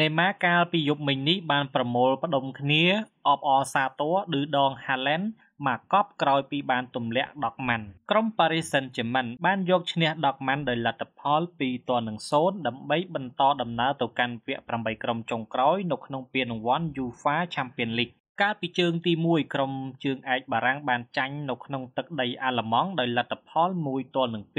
ណេម៉ាកាលពីយប់មិញនេះបានប្រមូលផ្ដុំគ្នាអបអរសាទរឌឺដងហាឡែនមកកប់ក្រោយពីបានទម្លាក់ដកម៉ាន់ក្រុមប៉ារីសិនជឺម៉ាន់បានយកឈ្នះដកម៉ាន់ដោយលទ្ធផល2ទល់នឹង0ដើម្បីបន្តដំណើរទៅកាន់វគ្គ8ក្រុមចុងក្រោយនៅក្នុងពានរង្វាន់ UEFA Champions League កាលពីជើងទី1ក្រុមជើងឯកបារាំងបានចាញ់នៅក្នុងទឹកដីអាល្លឺម៉ង់ដោយលទ្ធផល1ទល់នឹង2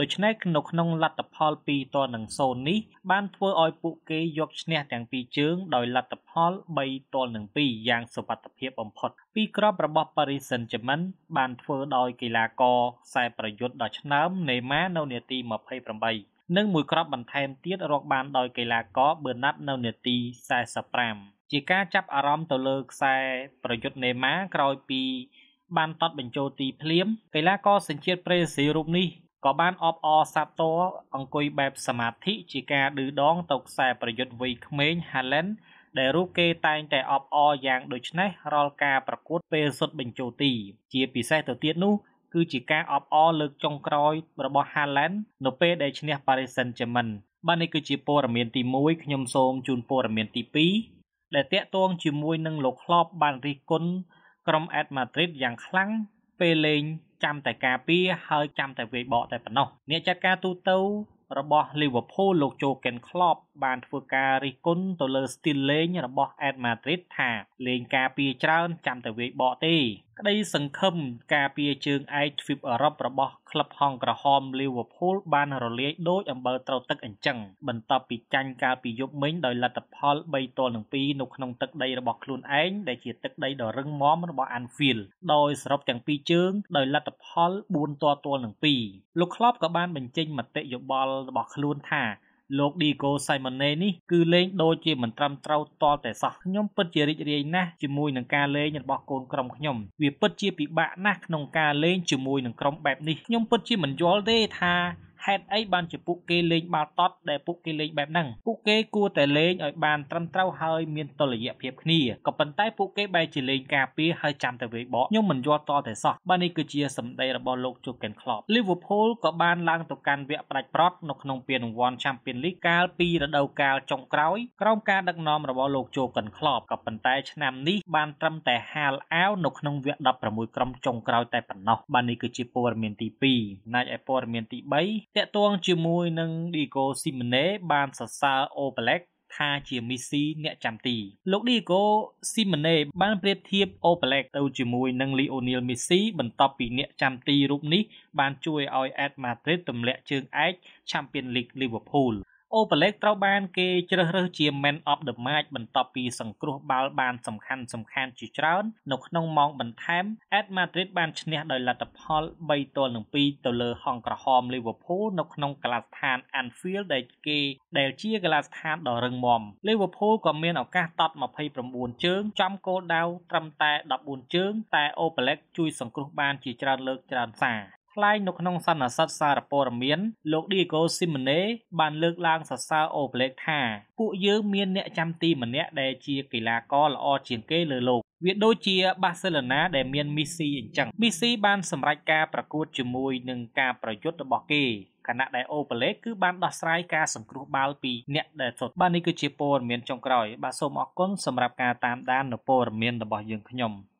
ដូច្នេះនៅក្នុងលទ្ធផល2តនឹង0នេះបានធ្វើឲ្យពួកគេយកឈ្នះ ទាំងពីរជើងដោយលទ្ធផល3តនឹង2យ៉ាងសុវត្ថិភាពបំផុតពីក្របរបស់ Paris Saint-Germain បានធ្វើដោយកីឡាករខ្សែប្រយុទ្ធដ៏ឆ្នើម Neymar នៅនាទី28និងមួយក្រប បន្ថែមទៀតរកបានដោយកីឡាករ Bernat នៅនាទី45ជាការចាប់អារម្មណ៍ទៅលើខ្សែប្រយុទ្ធ Neymar ក្រោយពីបានតតបញ្ចូលទីភ្លាម កីឡាករសញ្ជាតិប្រេស៊ីលរូបនេះក៏បានអបអរសាទរអង្គុយបែបសមាធិជាការឌឺដងទៅខ្សែប្រយុទ្ធវ័យក្មេង Haaland ដែលរូបគេតែងតែ អបអរយ៉ាងដូចនេះរាល់ការប្រកួត ពេលសុទ្ធបញ្ចូលទី ជាពិសេសទៅទៀតនោះគឺជាការ អបអរលើកចុងក្រោយរបស់ Haaland នៅពេលដែលឈ្នះ Paris Saint-Germain បាទនេះគឺជាព័ត៌មានទី1ខ្ញុំសូមជូនព័ត៌មានទី2ដែលតាក់ទង ជាមួយនឹងលោកក្លបបានរិះគន់ក្រុម Atletico Madrid យ៉ាងខ្លាំងពេលលេងចាំតែការពារហើយចាំតែវាយបកតែប៉ុណ្ណោះអ្នកចាត់ការទូទៅរបស់ Liverpool លោក Jurgen Klopp បានធ្វើការរិះគន់ទៅលើស្ទីលលេងរបស់ Real Madrid ថាលេងការពារច្រើនចាំតែវាយបកទេក្តីសង្ឃឹមការពារជើងឯកទ្វីបអឺរ៉ុបរបស់ក្លឹបហង្សក្រហមលីវភូលបានរលាយដូចអំបិលត្រូវទឹកអញ្ចឹងបន្ទាប់ពីចាញ់កាលពីយប់មិញដោយលទ្ធផល3ទល់នឹង2នៅក្នុងទឹកដីរបស់ខ្លួនឯងដែលជាទឹកដីដ៏រឹងមាំរបស់ Anfield ដោយសរុបទាំងពីរជើងដោយលទ្ធផល4ទល់ទល់នឹង2លោកក្លបក៏បានបញ្ចេញមតិយោបល់របស់ខ្លួនថាលោក Diego Simeone នេះគឺលេង ដូចជាមិនត្រឹមត្រូវតតែសោះខ្ញុំពិតជារីករាយណាស់ជាមួយនឹងការលេងរបស់កូនក្រុមខ្ញុំ វាពិតជាពិបាកណាស់ក្នុងការលេងជាមួយនឹងក្រុមបែបនេះខ្ញុំពិតជាមិនយល់ទេថាហេតុអីបានជាពួកគេលេងបាល់តត់ដែលពួកគេលេងបែបហ្នឹងពួកគេគួរតែលេងឲ្យបានត្រឹមត្រូវហើយមានតុល្យភាពគ្នាក៏ប៉ុន្តែពួកគេបែរជាលេងការពារហើយចាំតែវេបកខ្ញុំមិនយល់តតែសោះបាទនេះគឺជាសម្ដីរបស់លោកជូកែនក្លបលីវើពូលក៏បានឡើងទៅកាន់វគ្គផ្ដាច់ប្រត់នៅក្នុងពានរង្វាន់ Champions League កាលពីរដូវកាលចុងក្រោយ ក្រោមការដឹកនាំរបស់លោកជូកែនក្លបក៏ប៉ុន្តែឆ្នាំនេះបានត្រឹមតែហាលអាវនៅក្នុងវគ្គ16ក្រុមចុងក្រោយតែប៉ុណ្ណោះបាទនេះគឺជាព័ត៌មានទី2ចំណែកឯព័ត៌មានទី3តាក់ទងជាមួយនឹង Diego Simeone បានសរសើរ Oblak ថាជាមីស៊ីអ្នកចាំទី លោក Diego Simeone បានប្រៀបធៀប Oblak ទៅជាមួយនឹង Lionel Messi បន្ទាប់ពីអ្នកចាំទីរូបនេះ បានជួយឲ្យ Atletico Madrid ទម្លាក់ជើងឯក Champions League Liverpool អូប៉ាឡេកត្រូវបានគេជ្រើសរើសជា Man of the Match បន្ទាប់ពីសង្គ្រោះបាល់បានសំខាន់សំខាន់ជាច្រើន នៅក្នុងម៉ោងបន្ថែម At Madrid បានឈ្នះដោយលទ្ធផល3ទល់នឹង2ទៅលើហង្សក្រហម Liverpool នៅក្នុងកីឡដ្ឋាន Anfield ដែលគេដែលជាកីឡដ្ឋានដ៏រឹងមាំ Liverpool ក៏មានឱកាសតត29ជើង ចំគោលដៅត្រឹមតែ14ជើង តែអូប៉ាឡេកជួយសង្គ្រោះបានជាច្រើនលើកច្រើនសារថ្លែងនៅក្នុងសន្និសីទសារព័ត៌មានលោក Diego Simeone បានលើកឡើងសរសើរអូប្លេកថាពួកយើងមានអ្នកចាំទីម្នាក់ដែលជាកីឡាករល្អជាងគេលើโลកវាដូចជាបាសេឡូណាដែលមានមីស៊ីអញ្ចឹងមីស៊ីបានសម្រេចការប្រកួតជាមួយនឹងការប្រយុទ្ធរបស់គេខណៈដែលអូប៉ាឡេគឺបានដោះស្រាយការសង្គ្រោះបាល់ពីអ្នកដែលសុតបាទនេះគឺជាព័ត៌មានចុងក្រោយបាទសូមអរគុណសម្រាប់ការតាមដាននៅព័ត៌មានរបស់យើងខ្ញុំ